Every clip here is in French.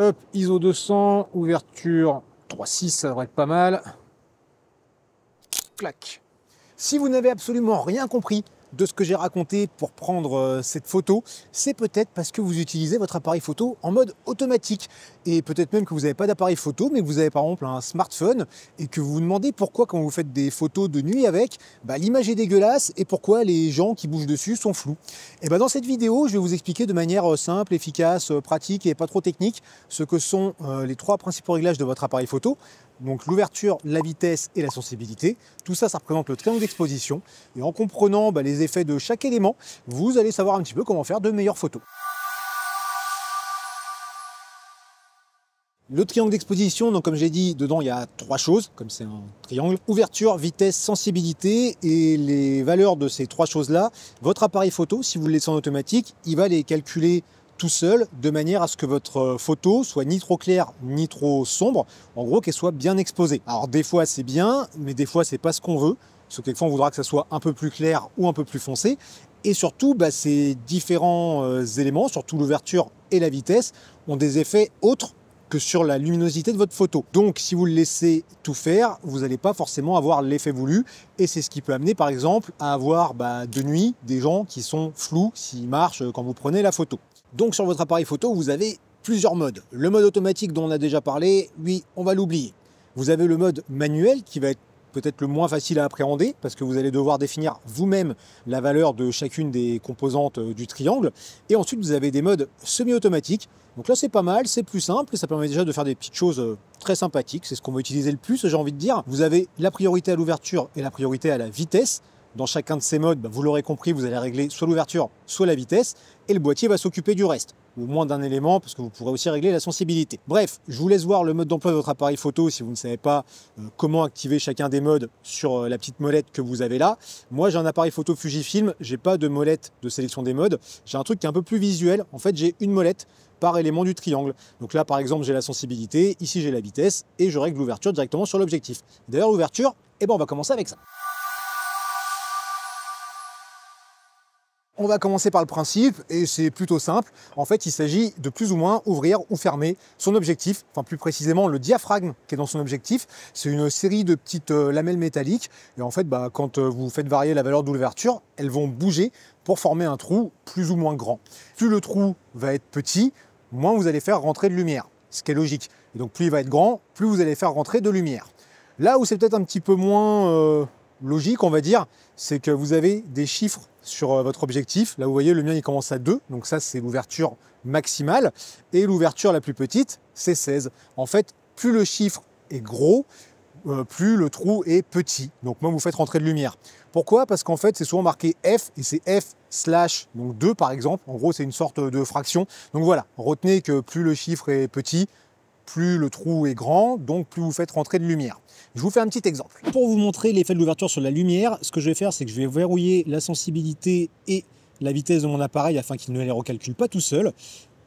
Hop, ISO 200, ouverture 3.6, ça devrait être pas mal. Clac. Si vous n'avez absolument rien compris, de ce que j'ai raconté pour prendre euh, cette photo, c'est peut-être parce que vous utilisez votre appareil photo en mode automatique. Et peut-être même que vous n'avez pas d'appareil photo, mais que vous avez par exemple un smartphone et que vous vous demandez pourquoi quand vous faites des photos de nuit avec, bah, l'image est dégueulasse et pourquoi les gens qui bougent dessus sont flous. Et bien bah, dans cette vidéo, je vais vous expliquer de manière euh, simple, efficace, euh, pratique et pas trop technique ce que sont les trois principaux réglages de votre appareil photo donc l'ouverture, la vitesse et la sensibilité. Tout ça, ça représente le triangle d'exposition. Et en comprenant bah, les effets de chaque élément, vous allez savoir un petit peu comment faire de meilleures photos. Le triangle d'exposition, donc comme j'ai dit, dedans il y a trois choses, comme c'est un triangle. Ouverture, vitesse, sensibilité et les valeurs de ces trois choses-là. Votre appareil photo, si vous le laissez en automatique, il va les calculer tout seul, de manière à ce que votre euh, photo soit ni trop claire ni trop sombre, en gros qu'elle soit bien exposée. Alors des fois c'est bien, mais des fois c'est pas ce qu'on veut, parce que quelquefois on voudra que ça soit un peu plus clair ou un peu plus foncé, et surtout bah, ces différents euh, éléments, surtout l'ouverture et la vitesse, ont des effets autres que sur la luminosité de votre photo. Donc si vous le laissez tout faire, vous n'allez pas forcément avoir l'effet voulu et c'est ce qui peut amener par exemple à avoir bah, de nuit des gens qui sont flous s'ils marchent euh, quand vous prenez la photo. Donc sur votre appareil photo, vous avez plusieurs modes. Le mode automatique dont on a déjà parlé, oui, on va l'oublier. Vous avez le mode manuel qui va être peut-être le moins facile à appréhender parce que vous allez devoir définir vous-même la valeur de chacune des composantes euh, du triangle. Et ensuite, vous avez des modes semi-automatiques. Donc là, c'est pas mal, c'est plus simple et ça permet déjà de faire des petites choses euh, très sympathiques. C'est ce qu'on va utiliser le plus, j'ai envie de dire. Vous avez la priorité à l'ouverture et la priorité à la vitesse dans chacun de ces modes, bah, vous l'aurez compris, vous allez régler soit l'ouverture, soit la vitesse, et le boîtier va s'occuper du reste au moins d'un élément, parce que vous pourrez aussi régler la sensibilité. Bref, je vous laisse voir le mode d'emploi de votre appareil photo si vous ne savez pas euh, comment activer chacun des modes sur euh, la petite molette que vous avez là. Moi, j'ai un appareil photo Fujifilm, j'ai pas de molette de sélection des modes, j'ai un truc qui est un peu plus visuel. En fait, j'ai une molette par élément du triangle. Donc là, par exemple, j'ai la sensibilité, ici j'ai la vitesse, et je règle l'ouverture directement sur l'objectif. D'ailleurs, l'ouverture, eh ben, on va commencer avec ça. On va commencer par le principe et c'est plutôt simple. En fait, il s'agit de plus ou moins ouvrir ou fermer son objectif, enfin plus précisément le diaphragme qui est dans son objectif. C'est une série de petites euh, lamelles métalliques et en fait, bah, quand euh, vous faites varier la valeur d'ouverture, elles vont bouger pour former un trou plus ou moins grand. Plus le trou va être petit, moins vous allez faire rentrer de lumière, ce qui est logique. Et donc plus il va être grand, plus vous allez faire rentrer de lumière. Là où c'est peut-être un petit peu moins euh, logique, on va dire, c'est que vous avez des chiffres sur euh, votre objectif. Là, vous voyez, le mien, il commence à 2. Donc ça, c'est l'ouverture maximale. Et l'ouverture la plus petite, c'est 16. En fait, plus le chiffre est gros, euh, plus le trou est petit. Donc moi, vous faites rentrer de lumière. Pourquoi Parce qu'en fait, c'est souvent marqué F et c'est F slash, donc 2 par exemple. En gros, c'est une sorte de fraction. Donc voilà, retenez que plus le chiffre est petit, plus le trou est grand, donc plus vous faites rentrer de lumière. Je vous fais un petit exemple. Pour vous montrer l'effet de l'ouverture sur la lumière, ce que je vais faire, c'est que je vais verrouiller la sensibilité et la vitesse de mon appareil afin qu'il ne les recalcule pas tout seul.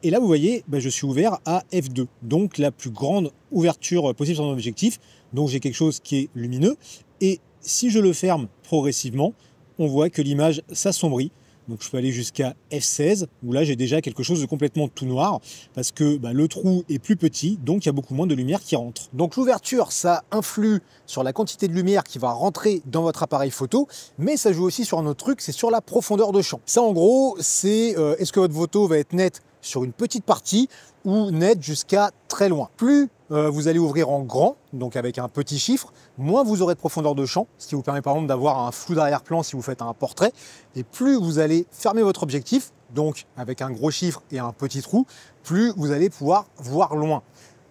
Et là, vous voyez, ben, je suis ouvert à F2, donc la plus grande ouverture possible sur mon objectif. Donc j'ai quelque chose qui est lumineux. Et si je le ferme progressivement, on voit que l'image s'assombrit donc je peux aller jusqu'à F16, où là j'ai déjà quelque chose de complètement tout noir, parce que bah, le trou est plus petit, donc il y a beaucoup moins de lumière qui rentre. Donc l'ouverture, ça influe sur la quantité de lumière qui va rentrer dans votre appareil photo, mais ça joue aussi sur un autre truc, c'est sur la profondeur de champ. Ça en gros, c'est euh, est-ce que votre photo va être nette sur une petite partie ou nette jusqu'à très loin. Plus euh, vous allez ouvrir en grand, donc avec un petit chiffre, moins vous aurez de profondeur de champ, ce qui vous permet par exemple d'avoir un flou d'arrière-plan si vous faites un portrait, et plus vous allez fermer votre objectif, donc avec un gros chiffre et un petit trou, plus vous allez pouvoir voir loin.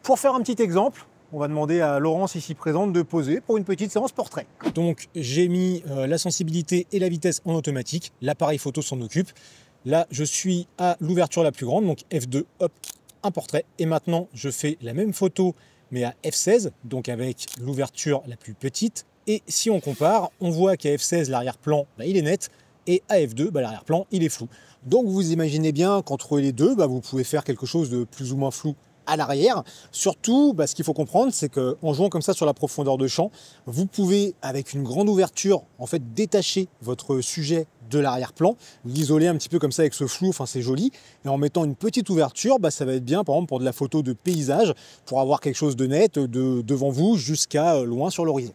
Pour faire un petit exemple, on va demander à Laurence ici présente de poser pour une petite séance portrait. Donc j'ai mis euh, la sensibilité et la vitesse en automatique, l'appareil photo s'en occupe. Là je suis à l'ouverture la plus grande, donc F2, hop, portrait. Et maintenant, je fais la même photo, mais à f16, donc avec l'ouverture la plus petite. Et si on compare, on voit qu'à f16, l'arrière-plan, bah, il est net, et à f2, bah, l'arrière-plan, il est flou. Donc vous imaginez bien qu'entre les deux, bah, vous pouvez faire quelque chose de plus ou moins flou à l'arrière. Surtout, ce qu'il faut comprendre, c'est qu'en jouant comme ça sur la profondeur de champ, vous pouvez, avec une grande ouverture, en fait, détacher votre sujet de l'arrière-plan, l'isoler un petit peu comme ça avec ce flou, enfin c'est joli. Et en mettant une petite ouverture, bah, ça va être bien par exemple pour de la photo de paysage, pour avoir quelque chose de net de, devant vous jusqu'à euh, loin sur l'horizon.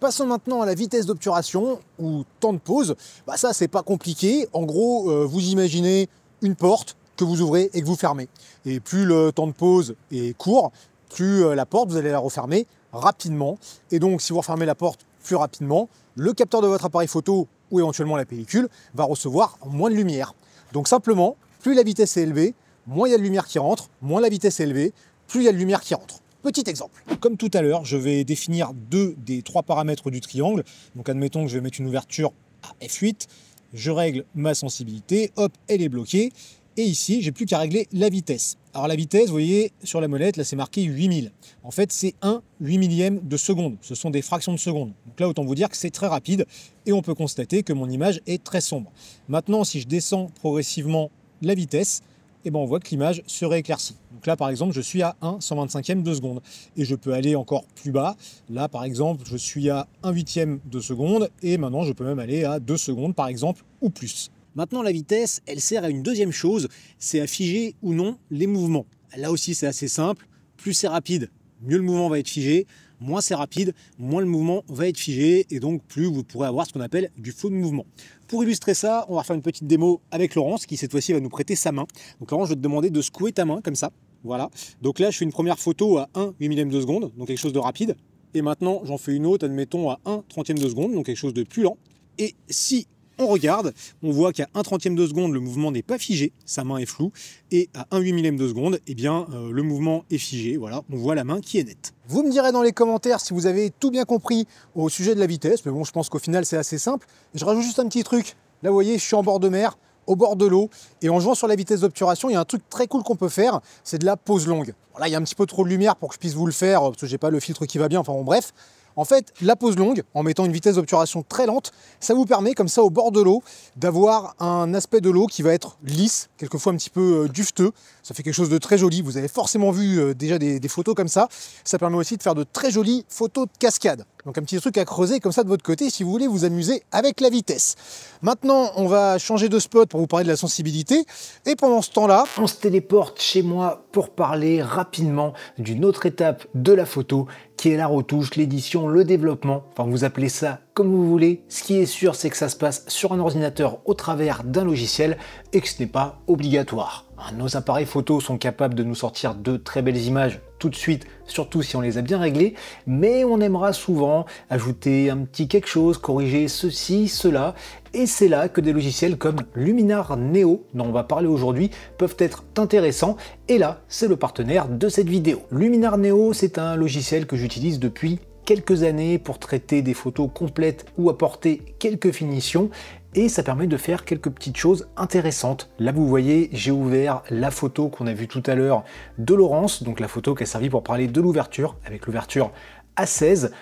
Passons maintenant à la vitesse d'obturation ou temps de pause. Bah ça, c'est pas compliqué. En gros, euh, vous imaginez une porte que vous ouvrez et que vous fermez. Et plus le temps de pause est court, plus euh, la porte, vous allez la refermer rapidement. Et donc, si vous refermez la porte plus rapidement, le capteur de votre appareil photo ou éventuellement la pellicule va recevoir moins de lumière. Donc simplement, plus la vitesse est élevée, moins il y a de lumière qui rentre, moins la vitesse est élevée, plus il y a de lumière qui rentre. Petit exemple. Comme tout à l'heure, je vais définir deux des trois paramètres du triangle. Donc admettons que je vais mettre une ouverture à f8, je règle ma sensibilité, hop, elle est bloquée. Et ici, j'ai plus qu'à régler la vitesse. Alors la vitesse, vous voyez, sur la molette, là c'est marqué 8000. En fait, c'est 1 8 millième de seconde. Ce sont des fractions de seconde. Donc là, autant vous dire que c'est très rapide et on peut constater que mon image est très sombre. Maintenant, si je descends progressivement la vitesse, eh ben on voit que l'image se rééclaircit. Donc là, par exemple, je suis à 1 125e de seconde. Et je peux aller encore plus bas. Là, par exemple, je suis à 1 e de seconde. Et maintenant, je peux même aller à 2 secondes, par exemple, ou plus. Maintenant, la vitesse, elle sert à une deuxième chose, c'est à figer ou non les mouvements. Là aussi, c'est assez simple. Plus c'est rapide, mieux le mouvement va être figé. Moins c'est rapide, moins le mouvement va être figé et donc plus vous pourrez avoir ce qu'on appelle du faux de mouvement. Pour illustrer ça, on va faire une petite démo avec Laurence qui cette fois-ci va nous prêter sa main. Donc Laurence, je vais te demander de secouer ta main comme ça. Voilà. Donc là, je fais une première photo à 1 8 millième de seconde, donc quelque chose de rapide. Et maintenant, j'en fais une autre, admettons, à 1 30 de seconde, donc quelque chose de plus lent. Et si on regarde, on voit qu'à 1 trentième de seconde, le mouvement n'est pas figé, sa main est floue, et à 1 8 millième de seconde, eh bien, euh, le mouvement est figé, voilà, on voit la main qui est nette. Vous me direz dans les commentaires si vous avez tout bien compris au sujet de la vitesse, mais bon, je pense qu'au final, c'est assez simple. je rajoute juste un petit truc, là, vous voyez, je suis en bord de mer, au bord de l'eau. Et en jouant sur la vitesse d'obturation, il y a un truc très cool qu'on peut faire, c'est de la pause longue. là, il y a un petit peu trop de lumière pour que je puisse vous le faire, euh, parce que j'ai pas le filtre qui va bien, enfin bon, bref. En fait, la pose longue, en mettant une vitesse d'obturation très lente, ça vous permet, comme ça, au bord de l'eau, d'avoir un aspect de l'eau qui va être lisse, quelquefois un petit peu euh, dufteux. Ça fait quelque chose de très joli. Vous avez forcément vu euh, déjà des, des photos comme ça. Ça permet aussi de faire de très jolies photos de cascade. Donc un petit truc à creuser comme ça de votre côté si vous voulez vous amuser avec la vitesse. Maintenant, on va changer de spot pour vous parler de la sensibilité. Et pendant ce temps-là, on se téléporte chez moi pour parler rapidement d'une autre étape de la photo qui est la retouche, l'édition, le développement. Enfin, vous appelez ça comme vous voulez. Ce qui est sûr, c'est que ça se passe sur un ordinateur au travers d'un logiciel et que ce n'est pas obligatoire. Nos appareils photos sont capables de nous sortir de très belles images tout de suite, surtout si on les a bien réglés, mais on aimera souvent ajouter un petit quelque chose, corriger ceci, cela, et c'est là que des logiciels comme Luminar Neo, dont on va parler aujourd'hui, peuvent être intéressants, et là, c'est le partenaire de cette vidéo. Luminar Neo, c'est un logiciel que j'utilise depuis quelques années pour traiter des photos complètes ou apporter quelques finitions et ça permet de faire quelques petites choses intéressantes. Là vous voyez, j'ai ouvert la photo qu'on a vue tout à l'heure de Laurence, donc la photo qui a servi pour parler de l'ouverture, avec l'ouverture à 16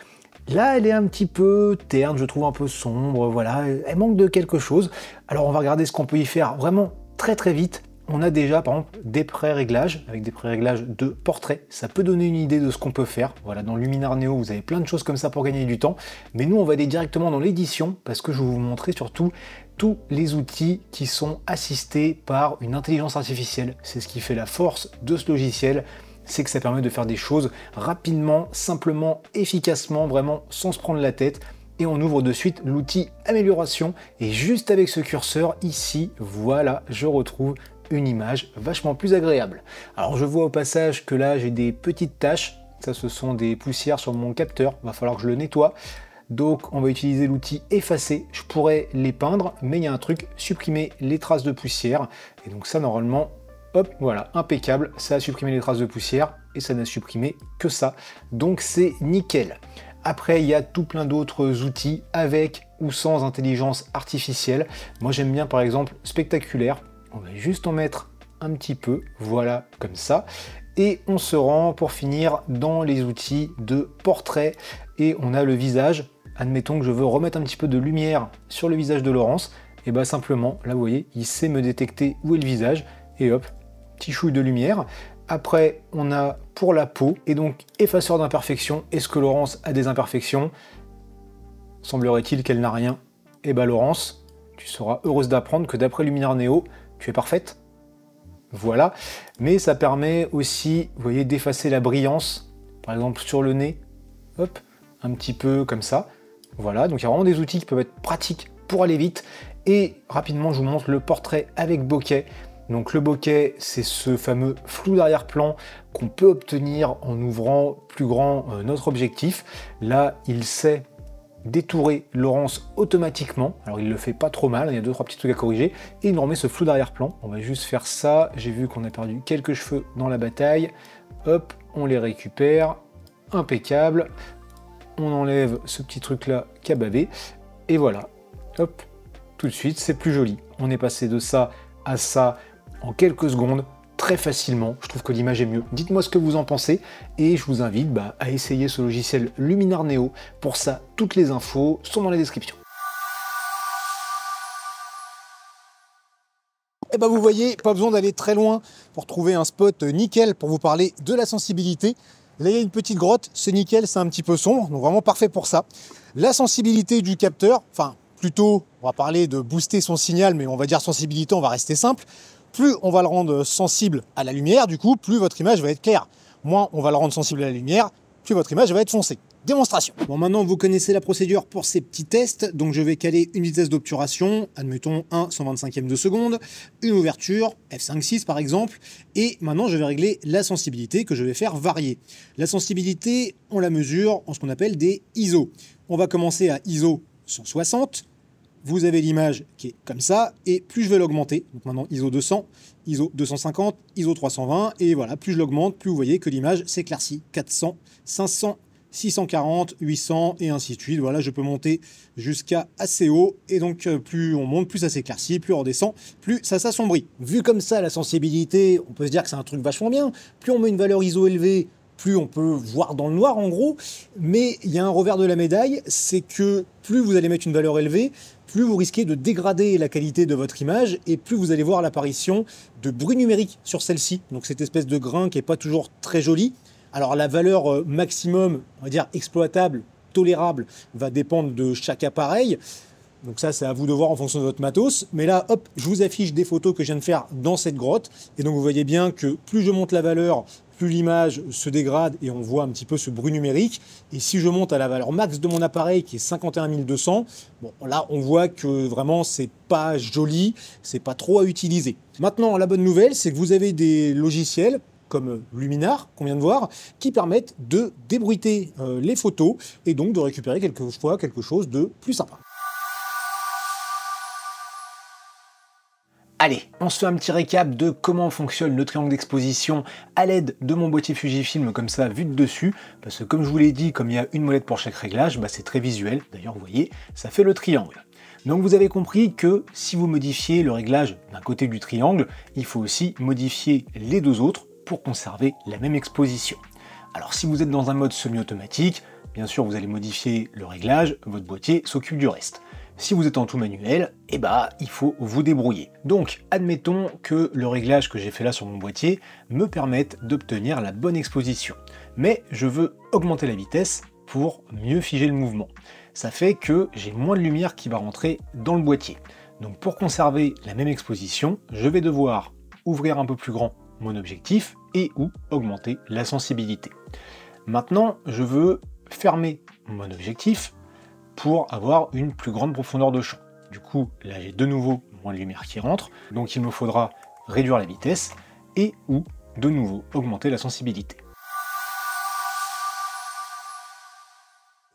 Là, elle est un petit peu terne, je trouve un peu sombre, voilà, elle manque de quelque chose. Alors on va regarder ce qu'on peut y faire vraiment très très vite on a déjà par exemple des pré-réglages, avec des pré-réglages de portrait. Ça peut donner une idée de ce qu'on peut faire. Voilà, dans Luminar Neo, vous avez plein de choses comme ça pour gagner du temps. Mais nous, on va aller directement dans l'édition parce que je vais vous montrer surtout tous les outils qui sont assistés par une intelligence artificielle. C'est ce qui fait la force de ce logiciel c'est que ça permet de faire des choses rapidement, simplement, efficacement, vraiment sans se prendre la tête. Et on ouvre de suite l'outil amélioration. Et juste avec ce curseur ici, voilà, je retrouve une image vachement plus agréable. Alors je vois au passage que là j'ai des petites taches, ça ce sont des poussières sur mon capteur, va falloir que je le nettoie. Donc on va utiliser l'outil effacer, je pourrais les peindre, mais il y a un truc, supprimer les traces de poussière. Et donc ça normalement, hop, voilà, impeccable, ça a supprimé les traces de poussière et ça n'a supprimé que ça. Donc c'est nickel. Après, il y a tout plein d'autres outils avec ou sans intelligence artificielle. Moi, j'aime bien par exemple Spectaculaire on va juste en mettre un petit peu, voilà, comme ça. Et on se rend pour finir dans les outils de portrait et on a le visage. Admettons que je veux remettre un petit peu de lumière sur le visage de Laurence. Et bah simplement, là vous voyez, il sait me détecter où est le visage et hop, petit chouille de lumière. Après, on a pour la peau et donc effaceur d'imperfections. Est-ce que Laurence a des imperfections Semblerait-il qu'elle n'a rien. Et bien, bah, Laurence, tu seras heureuse d'apprendre que d'après Luminar Neo, tu es parfaite. Voilà. Mais ça permet aussi, vous voyez, d'effacer la brillance, par exemple sur le nez, hop, un petit peu comme ça. Voilà, donc il y a vraiment des outils qui peuvent être pratiques pour aller vite. Et rapidement, je vous montre le portrait avec bokeh. Donc le bokeh, c'est ce fameux flou d'arrière-plan qu'on peut obtenir en ouvrant plus grand euh, notre objectif. Là, il sait détourer Laurence automatiquement. Alors il le fait pas trop mal, il y a deux trois petits trucs à corriger et il nous remet ce flou d'arrière-plan. On va juste faire ça. J'ai vu qu'on a perdu quelques cheveux dans la bataille. Hop, on les récupère. Impeccable. On enlève ce petit truc là qui et voilà. Hop, tout de suite, c'est plus joli. On est passé de ça à ça en quelques secondes très facilement. Je trouve que l'image est mieux. Dites-moi ce que vous en pensez et je vous invite bah, à essayer ce logiciel Luminar Neo. Pour ça, toutes les infos sont dans la description. Et eh bah ben, vous voyez, pas besoin d'aller très loin pour trouver un spot nickel pour vous parler de la sensibilité. Là, il y a une petite grotte, c'est nickel, c'est un petit peu sombre, donc vraiment parfait pour ça. La sensibilité du capteur, enfin plutôt, on va parler de booster son signal, mais on va dire sensibilité, on va rester simple. Plus on va le rendre sensible à la lumière, du coup, plus votre image va être claire. Moins on va le rendre sensible à la lumière, plus votre image va être foncée. Démonstration. Bon, maintenant, vous connaissez la procédure pour ces petits tests. Donc, je vais caler une vitesse d'obturation, admettons 1 125e de seconde, une ouverture, f5.6 par exemple. Et maintenant, je vais régler la sensibilité que je vais faire varier. La sensibilité, on la mesure en ce qu'on appelle des ISO. On va commencer à ISO 160, vous avez l'image qui est comme ça, et plus je vais l'augmenter, donc maintenant ISO 200, ISO 250, ISO 320, et voilà, plus je l'augmente, plus vous voyez que l'image s'éclaircit, 400, 500, 640, 800, et ainsi de suite, voilà, je peux monter jusqu'à assez haut, et donc euh, plus on monte, plus ça s'éclaircit, plus on redescend, plus ça s'assombrit. Vu comme ça, la sensibilité, on peut se dire que c'est un truc vachement bien, plus on met une valeur ISO élevée, plus on peut voir dans le noir en gros, mais il y a un revers de la médaille, c'est que plus vous allez mettre une valeur élevée, plus vous risquez de dégrader la qualité de votre image et plus vous allez voir l'apparition de bruit numérique sur celle-ci. Donc cette espèce de grain qui n'est pas toujours très joli. Alors la valeur euh, maximum, on va dire exploitable, tolérable, va dépendre de chaque appareil. Donc ça, c'est à vous de voir en fonction de votre matos. Mais là, hop, je vous affiche des photos que je viens de faire dans cette grotte. Et donc vous voyez bien que plus je monte la valeur, plus l'image se dégrade et on voit un petit peu ce bruit numérique. Et si je monte à la valeur max de mon appareil qui est 51 200, bon là on voit que vraiment c'est pas joli, c'est pas trop à utiliser. Maintenant la bonne nouvelle c'est que vous avez des logiciels comme Luminar qu'on vient de voir, qui permettent de débruiter euh, les photos et donc de récupérer quelquefois quelque chose de plus sympa. Allez, on se fait un petit récap de comment fonctionne le triangle d'exposition à l'aide de mon boîtier Fujifilm comme ça, vu de dessus, parce que comme je vous l'ai dit, comme il y a une molette pour chaque réglage, bah c'est très visuel, d'ailleurs vous voyez, ça fait le triangle. Donc vous avez compris que si vous modifiez le réglage d'un côté du triangle, il faut aussi modifier les deux autres pour conserver la même exposition. Alors si vous êtes dans un mode semi-automatique, bien sûr vous allez modifier le réglage, votre boîtier s'occupe du reste. Si vous êtes en tout manuel, eh bah, il faut vous débrouiller. Donc, admettons que le réglage que j'ai fait là sur mon boîtier me permette d'obtenir la bonne exposition. Mais je veux augmenter la vitesse pour mieux figer le mouvement. Ça fait que j'ai moins de lumière qui va rentrer dans le boîtier. Donc pour conserver la même exposition, je vais devoir ouvrir un peu plus grand mon objectif et ou augmenter la sensibilité. Maintenant, je veux fermer mon objectif pour avoir une plus grande profondeur de champ. Du coup, là j'ai de nouveau moins de lumière qui rentre, donc il me faudra réduire la vitesse et ou de nouveau augmenter la sensibilité.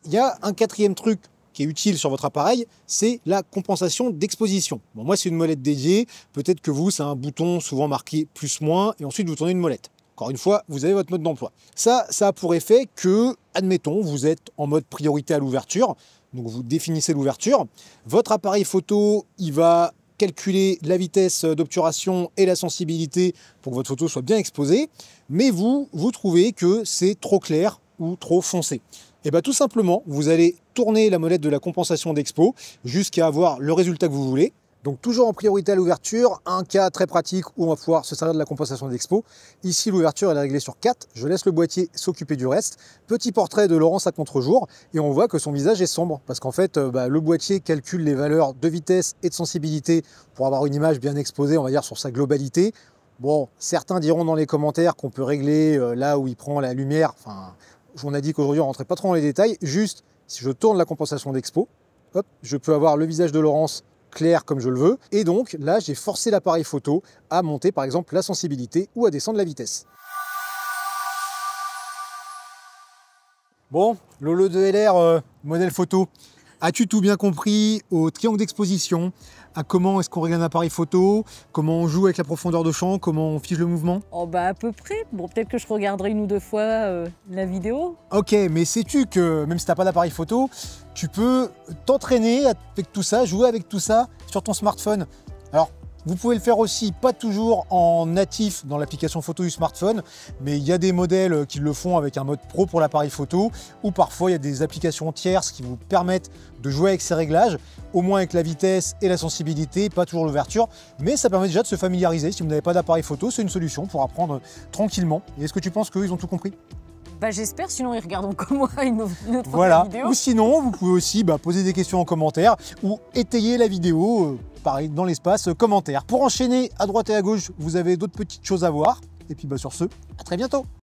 Il y a un quatrième truc qui est utile sur votre appareil, c'est la compensation d'exposition. moi, c'est une molette dédiée. Peut-être que vous, c'est un bouton souvent marqué plus-moins, et ensuite vous tournez une molette. Encore une fois, vous avez votre mode d'emploi. Ça, ça a pour effet que, admettons, vous êtes en mode priorité à l'ouverture, donc vous définissez l'ouverture. Votre appareil photo, il va calculer la vitesse d'obturation et la sensibilité pour que votre photo soit bien exposée, mais vous, vous trouvez que c'est trop clair ou trop foncé. Et eh bien tout simplement, vous allez tourner la molette de la compensation d'expo jusqu'à avoir le résultat que vous voulez. Donc toujours en priorité à l'ouverture, un cas très pratique où on va pouvoir se servir de la compensation d'expo. Ici l'ouverture est réglée sur 4, je laisse le boîtier s'occuper du reste. Petit portrait de Laurence à contre-jour et on voit que son visage est sombre parce qu'en fait euh, bah, le boîtier calcule les valeurs de vitesse et de sensibilité pour avoir une image bien exposée on va dire sur sa globalité. Bon, certains diront dans les commentaires qu'on peut régler euh, là où il prend la lumière. Enfin, on a dit qu'aujourd'hui on rentrait pas trop dans les détails. Juste, si je tourne la compensation d'expo, hop je peux avoir le visage de Laurence clair comme je le veux. Et donc là, j'ai forcé l'appareil photo à monter par exemple la sensibilité ou à descendre la vitesse. Bon, Lolo de lr euh, modèle photo, as-tu tout bien compris au triangle d'exposition, à comment est-ce qu'on regarde un appareil photo, comment on joue avec la profondeur de champ, comment on fige le mouvement Oh bah à peu près. Bon, peut-être que je regarderai une ou deux fois euh, la vidéo. Ok, mais sais-tu que même si t'as pas d'appareil photo, tu peux t'entraîner avec tout ça, jouer avec tout ça sur ton smartphone. Alors vous pouvez le faire aussi, pas toujours en natif dans l'application photo du smartphone, mais il y a des modèles qui le font avec un mode pro pour l'appareil photo, ou parfois il y a des applications tierces qui vous permettent de jouer avec ces réglages, au moins avec la vitesse et la sensibilité, pas toujours l'ouverture, mais ça permet déjà de se familiariser. Si vous n'avez pas d'appareil photo, c'est une solution pour apprendre tranquillement. Et est-ce que tu penses qu'ils ont tout compris bah, J'espère, sinon ils regardent comme moi une autre voilà. vidéo. Ou sinon, vous pouvez aussi bah, poser des questions en commentaire ou étayer la vidéo euh, pareil, dans l'espace commentaire. Pour enchaîner à droite et à gauche, vous avez d'autres petites choses à voir. Et puis bah, sur ce, à très bientôt